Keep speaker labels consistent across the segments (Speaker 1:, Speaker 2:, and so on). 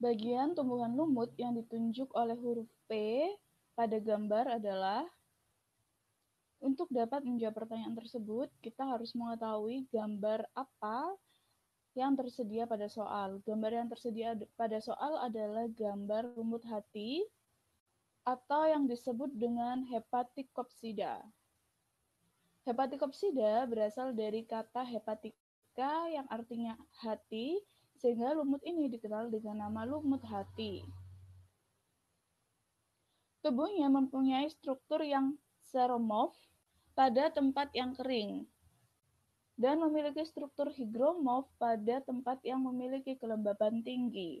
Speaker 1: Bagian tumbuhan lumut yang ditunjuk oleh huruf P pada gambar adalah untuk dapat menjawab pertanyaan tersebut, kita harus mengetahui gambar apa yang tersedia pada soal. Gambar yang tersedia pada soal adalah gambar lumut hati atau yang disebut dengan hepatikopsida. Hepatikopsida berasal dari kata hepatika yang artinya hati sehingga lumut ini dikenal dengan nama lumut hati. Tubuhnya mempunyai struktur yang seromorf pada tempat yang kering dan memiliki struktur higromorf pada tempat yang memiliki kelembaban tinggi.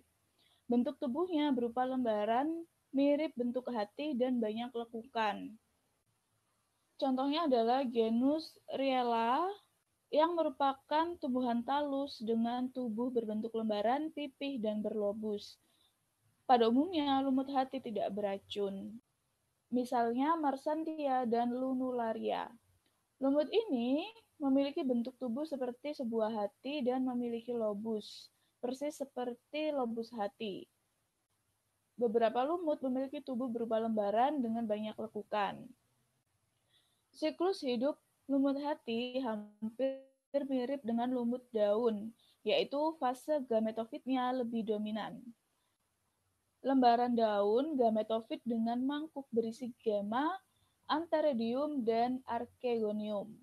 Speaker 1: Bentuk tubuhnya berupa lembaran mirip bentuk hati dan banyak lekukan. Contohnya adalah genus Riella yang merupakan tumbuhan talus dengan tubuh berbentuk lembaran, pipih, dan berlobus. Pada umumnya, lumut hati tidak beracun. Misalnya marsantia dan lunularia. Lumut ini memiliki bentuk tubuh seperti sebuah hati dan memiliki lobus, persis seperti lobus hati. Beberapa lumut memiliki tubuh berupa lembaran dengan banyak lekukan. Siklus hidup Lumut hati hampir mirip dengan lumut daun, yaitu fase gametofitnya lebih dominan. Lembaran daun gametofit dengan mangkuk berisi gema, anteridium dan arkegonium.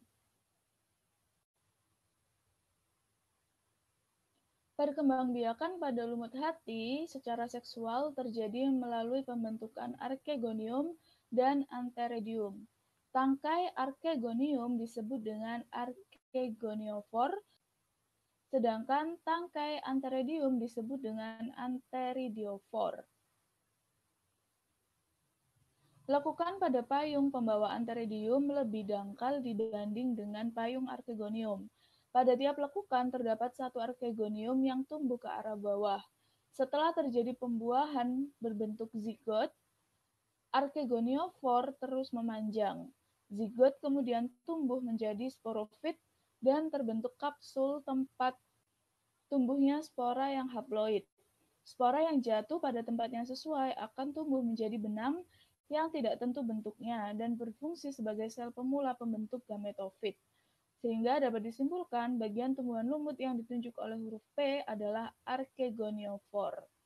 Speaker 1: Perkembangbiakan pada lumut hati secara seksual terjadi melalui pembentukan arkegonium dan anteridium. Tangkai arkegonium disebut dengan Archegoniophore, sedangkan tangkai anteridium disebut dengan anteridiofor. Lakukan pada payung pembawa anteridium lebih dangkal dibanding dengan payung arkegonium. Pada tiap lekukan terdapat satu arkegonium yang tumbuh ke arah bawah. Setelah terjadi pembuahan berbentuk zigot, Archegoniophore terus memanjang. Zigot kemudian tumbuh menjadi sporofit dan terbentuk kapsul tempat tumbuhnya spora yang haploid. Spora yang jatuh pada tempat yang sesuai akan tumbuh menjadi benang yang tidak tentu bentuknya dan berfungsi sebagai sel pemula pembentuk gametofit. Sehingga dapat disimpulkan bagian tumbuhan lumut yang ditunjuk oleh huruf P adalah arkegoniofor.